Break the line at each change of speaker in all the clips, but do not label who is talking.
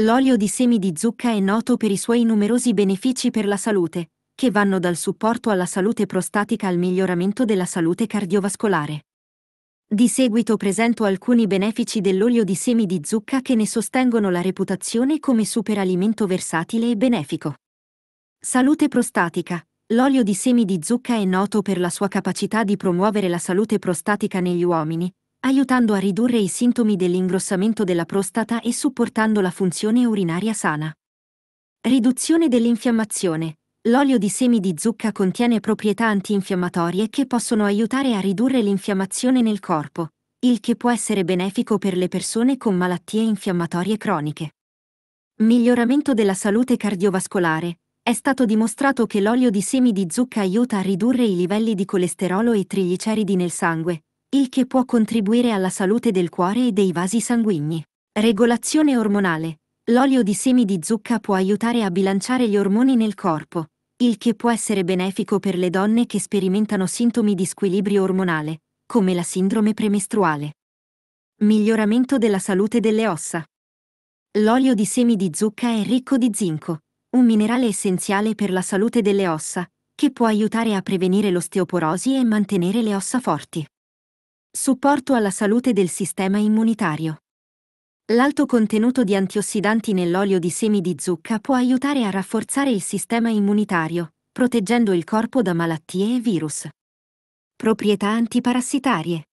L'olio di semi di zucca è noto per i suoi numerosi benefici per la salute, che vanno dal supporto alla salute prostatica al miglioramento della salute cardiovascolare. Di seguito presento alcuni benefici dell'olio di semi di zucca che ne sostengono la reputazione come superalimento versatile e benefico. Salute prostatica. L'olio di semi di zucca è noto per la sua capacità di promuovere la salute prostatica negli uomini, aiutando a ridurre i sintomi dell'ingrossamento della prostata e supportando la funzione urinaria sana. Riduzione dell'infiammazione. L'olio di semi di zucca contiene proprietà antinfiammatorie che possono aiutare a ridurre l'infiammazione nel corpo, il che può essere benefico per le persone con malattie infiammatorie croniche. Miglioramento della salute cardiovascolare. È stato dimostrato che l'olio di semi di zucca aiuta a ridurre i livelli di colesterolo e trigliceridi nel sangue, il che può contribuire alla salute del cuore e dei vasi sanguigni. Regolazione ormonale. L'olio di semi di zucca può aiutare a bilanciare gli ormoni nel corpo, il che può essere benefico per le donne che sperimentano sintomi di squilibrio ormonale, come la sindrome premestruale. Miglioramento della salute delle ossa. L'olio di semi di zucca è ricco di zinco, un minerale essenziale per la salute delle ossa, che può aiutare a prevenire l'osteoporosi e mantenere le ossa forti. Supporto alla salute del sistema immunitario. L'alto contenuto di antiossidanti nell'olio di semi di zucca può aiutare a rafforzare il sistema immunitario, proteggendo il corpo da malattie e virus. Proprietà antiparassitarie.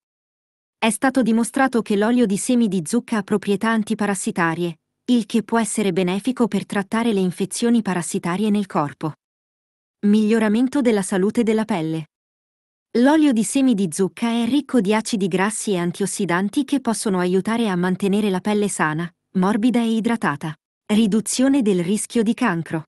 È stato dimostrato che l'olio di semi di zucca ha proprietà antiparassitarie, il che può essere benefico per trattare le infezioni parassitarie nel corpo. Miglioramento della salute della pelle. L'olio di semi di zucca è ricco di acidi grassi e antiossidanti che possono aiutare a mantenere la pelle sana, morbida e idratata. Riduzione del rischio di cancro.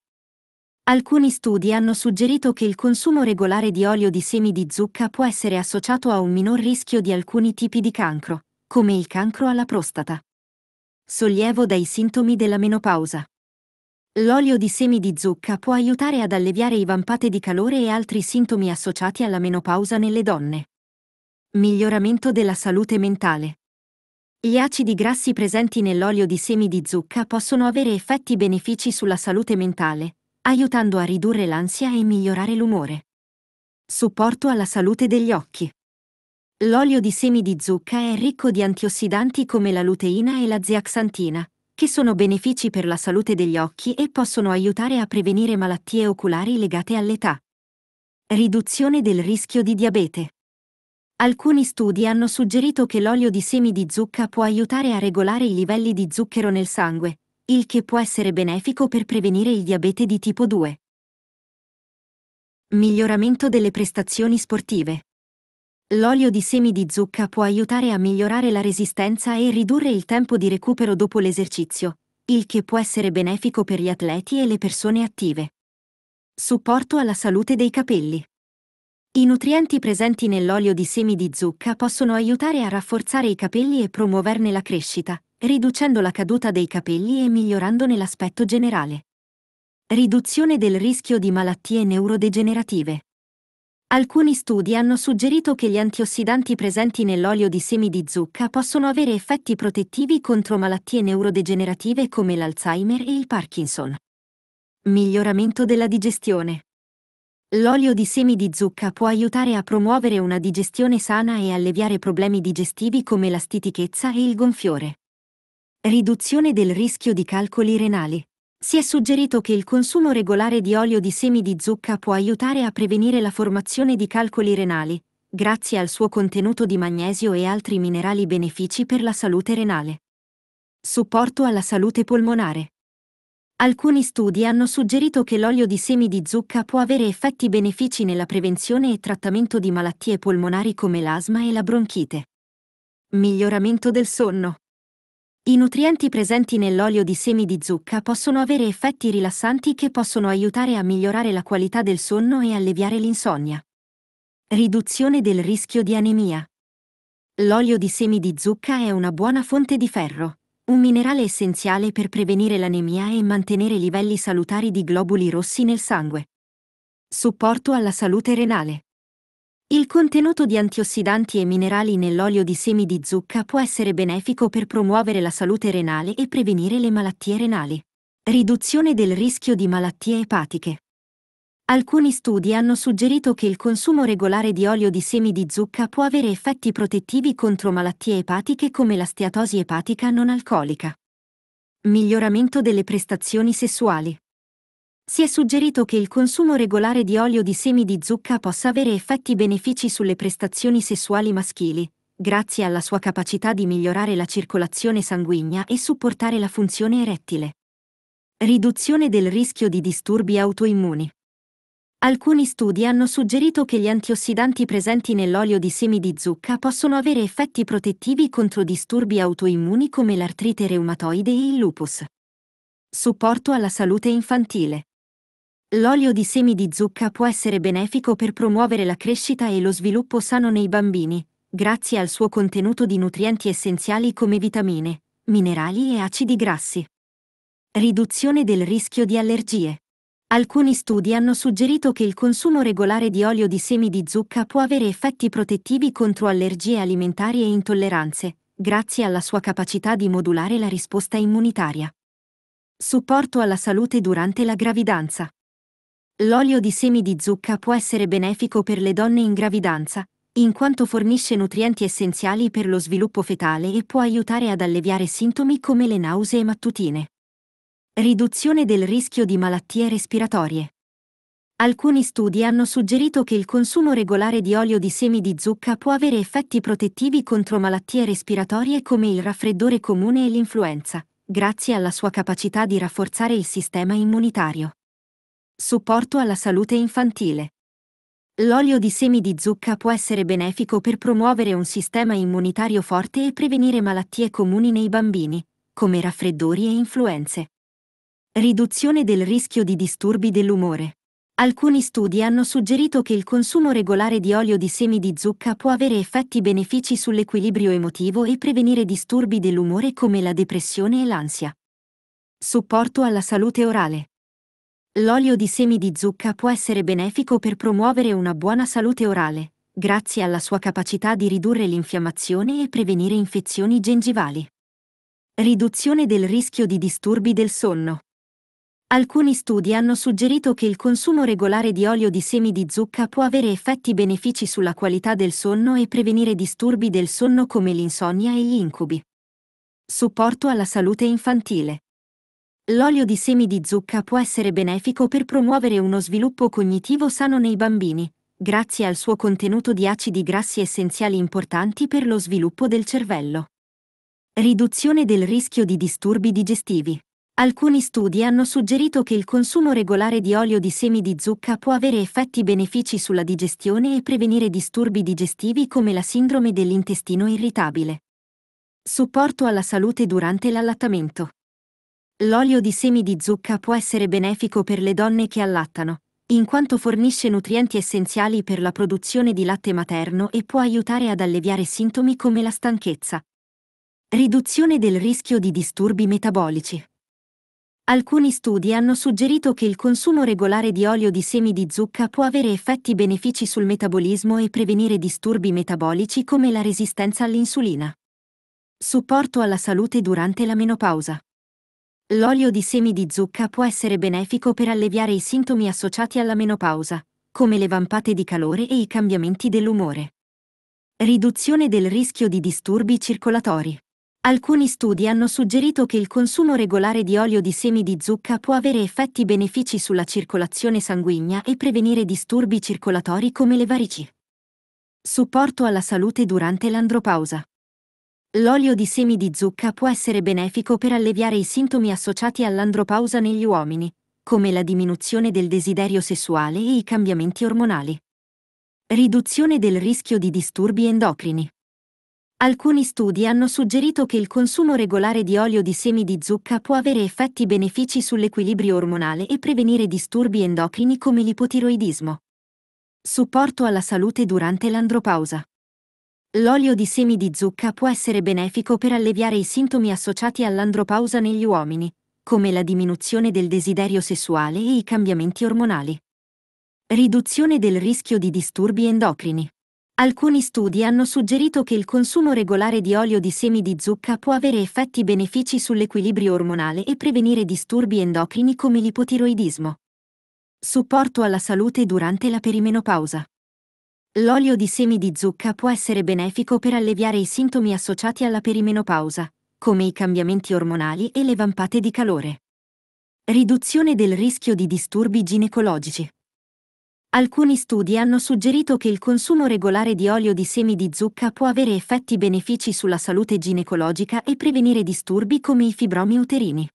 Alcuni studi hanno suggerito che il consumo regolare di olio di semi di zucca può essere associato a un minor rischio di alcuni tipi di cancro, come il cancro alla prostata. Sollievo dai sintomi della menopausa. L'olio di semi di zucca può aiutare ad alleviare i vampate di calore e altri sintomi associati alla menopausa nelle donne. Miglioramento della salute mentale. Gli acidi grassi presenti nell'olio di semi di zucca possono avere effetti benefici sulla salute mentale, aiutando a ridurre l'ansia e migliorare l'umore. Supporto alla salute degli occhi. L'olio di semi di zucca è ricco di antiossidanti come la luteina e la zeaxantina, che sono benefici per la salute degli occhi e possono aiutare a prevenire malattie oculari legate all'età. Riduzione del rischio di diabete. Alcuni studi hanno suggerito che l'olio di semi di zucca può aiutare a regolare i livelli di zucchero nel sangue, il che può essere benefico per prevenire il diabete di tipo 2. Miglioramento delle prestazioni sportive. L'olio di semi di zucca può aiutare a migliorare la resistenza e ridurre il tempo di recupero dopo l'esercizio, il che può essere benefico per gli atleti e le persone attive. Supporto alla salute dei capelli. I nutrienti presenti nell'olio di semi di zucca possono aiutare a rafforzare i capelli e promuoverne la crescita, riducendo la caduta dei capelli e migliorandone l'aspetto generale. Riduzione del rischio di malattie neurodegenerative. Alcuni studi hanno suggerito che gli antiossidanti presenti nell'olio di semi di zucca possono avere effetti protettivi contro malattie neurodegenerative come l'Alzheimer e il Parkinson. Miglioramento della digestione. L'olio di semi di zucca può aiutare a promuovere una digestione sana e alleviare problemi digestivi come la stitichezza e il gonfiore. Riduzione del rischio di calcoli renali. Si è suggerito che il consumo regolare di olio di semi di zucca può aiutare a prevenire la formazione di calcoli renali, grazie al suo contenuto di magnesio e altri minerali benefici per la salute renale. Supporto alla salute polmonare. Alcuni studi hanno suggerito che l'olio di semi di zucca può avere effetti benefici nella prevenzione e trattamento di malattie polmonari come l'asma e la bronchite. Miglioramento del sonno. I nutrienti presenti nell'olio di semi di zucca possono avere effetti rilassanti che possono aiutare a migliorare la qualità del sonno e alleviare l'insonnia. Riduzione del rischio di anemia. L'olio di semi di zucca è una buona fonte di ferro, un minerale essenziale per prevenire l'anemia e mantenere livelli salutari di globuli rossi nel sangue. Supporto alla salute renale. Il contenuto di antiossidanti e minerali nell'olio di semi di zucca può essere benefico per promuovere la salute renale e prevenire le malattie renali. Riduzione del rischio di malattie epatiche. Alcuni studi hanno suggerito che il consumo regolare di olio di semi di zucca può avere effetti protettivi contro malattie epatiche come la steatosi epatica non alcolica. Miglioramento delle prestazioni sessuali. Si è suggerito che il consumo regolare di olio di semi di zucca possa avere effetti benefici sulle prestazioni sessuali maschili, grazie alla sua capacità di migliorare la circolazione sanguigna e supportare la funzione erettile. Riduzione del rischio di disturbi autoimmuni. Alcuni studi hanno suggerito che gli antiossidanti presenti nell'olio di semi di zucca possono avere effetti protettivi contro disturbi autoimmuni come l'artrite reumatoide e il lupus. Supporto alla salute infantile. L'olio di semi di zucca può essere benefico per promuovere la crescita e lo sviluppo sano nei bambini, grazie al suo contenuto di nutrienti essenziali come vitamine, minerali e acidi grassi. Riduzione del rischio di allergie. Alcuni studi hanno suggerito che il consumo regolare di olio di semi di zucca può avere effetti protettivi contro allergie alimentari e intolleranze, grazie alla sua capacità di modulare la risposta immunitaria. Supporto alla salute durante la gravidanza. L'olio di semi di zucca può essere benefico per le donne in gravidanza, in quanto fornisce nutrienti essenziali per lo sviluppo fetale e può aiutare ad alleviare sintomi come le nausee mattutine. Riduzione del rischio di malattie respiratorie. Alcuni studi hanno suggerito che il consumo regolare di olio di semi di zucca può avere effetti protettivi contro malattie respiratorie come il raffreddore comune e l'influenza, grazie alla sua capacità di rafforzare il sistema immunitario. Supporto alla salute infantile. L'olio di semi di zucca può essere benefico per promuovere un sistema immunitario forte e prevenire malattie comuni nei bambini, come raffreddori e influenze. Riduzione del rischio di disturbi dell'umore. Alcuni studi hanno suggerito che il consumo regolare di olio di semi di zucca può avere effetti benefici sull'equilibrio emotivo e prevenire disturbi dell'umore come la depressione e l'ansia. Supporto alla salute orale. L'olio di semi di zucca può essere benefico per promuovere una buona salute orale, grazie alla sua capacità di ridurre l'infiammazione e prevenire infezioni gengivali. Riduzione del rischio di disturbi del sonno. Alcuni studi hanno suggerito che il consumo regolare di olio di semi di zucca può avere effetti benefici sulla qualità del sonno e prevenire disturbi del sonno come l'insonnia e gli incubi. Supporto alla salute infantile. L'olio di semi di zucca può essere benefico per promuovere uno sviluppo cognitivo sano nei bambini, grazie al suo contenuto di acidi grassi essenziali importanti per lo sviluppo del cervello. Riduzione del rischio di disturbi digestivi. Alcuni studi hanno suggerito che il consumo regolare di olio di semi di zucca può avere effetti benefici sulla digestione e prevenire disturbi digestivi come la sindrome dell'intestino irritabile. Supporto alla salute durante l'allattamento. L'olio di semi di zucca può essere benefico per le donne che allattano, in quanto fornisce nutrienti essenziali per la produzione di latte materno e può aiutare ad alleviare sintomi come la stanchezza. Riduzione del rischio di disturbi metabolici. Alcuni studi hanno suggerito che il consumo regolare di olio di semi di zucca può avere effetti benefici sul metabolismo e prevenire disturbi metabolici come la resistenza all'insulina. Supporto alla salute durante la menopausa. L'olio di semi di zucca può essere benefico per alleviare i sintomi associati alla menopausa, come le vampate di calore e i cambiamenti dell'umore. Riduzione del rischio di disturbi circolatori. Alcuni studi hanno suggerito che il consumo regolare di olio di semi di zucca può avere effetti benefici sulla circolazione sanguigna e prevenire disturbi circolatori come le varici. Supporto alla salute durante l'andropausa. L'olio di semi di zucca può essere benefico per alleviare i sintomi associati all'andropausa negli uomini, come la diminuzione del desiderio sessuale e i cambiamenti ormonali. Riduzione del rischio di disturbi endocrini. Alcuni studi hanno suggerito che il consumo regolare di olio di semi di zucca può avere effetti benefici sull'equilibrio ormonale e prevenire disturbi endocrini come l'ipotiroidismo. Supporto alla salute durante l'andropausa. L'olio di semi di zucca può essere benefico per alleviare i sintomi associati all'andropausa negli uomini, come la diminuzione del desiderio sessuale e i cambiamenti ormonali. Riduzione del rischio di disturbi endocrini. Alcuni studi hanno suggerito che il consumo regolare di olio di semi di zucca può avere effetti benefici sull'equilibrio ormonale e prevenire disturbi endocrini come l'ipotiroidismo. Supporto alla salute durante la perimenopausa. L'olio di semi di zucca può essere benefico per alleviare i sintomi associati alla perimenopausa, come i cambiamenti ormonali e le vampate di calore. Riduzione del rischio di disturbi ginecologici. Alcuni studi hanno suggerito che il consumo regolare di olio di semi di zucca può avere effetti benefici sulla salute ginecologica e prevenire disturbi come i fibromi uterini.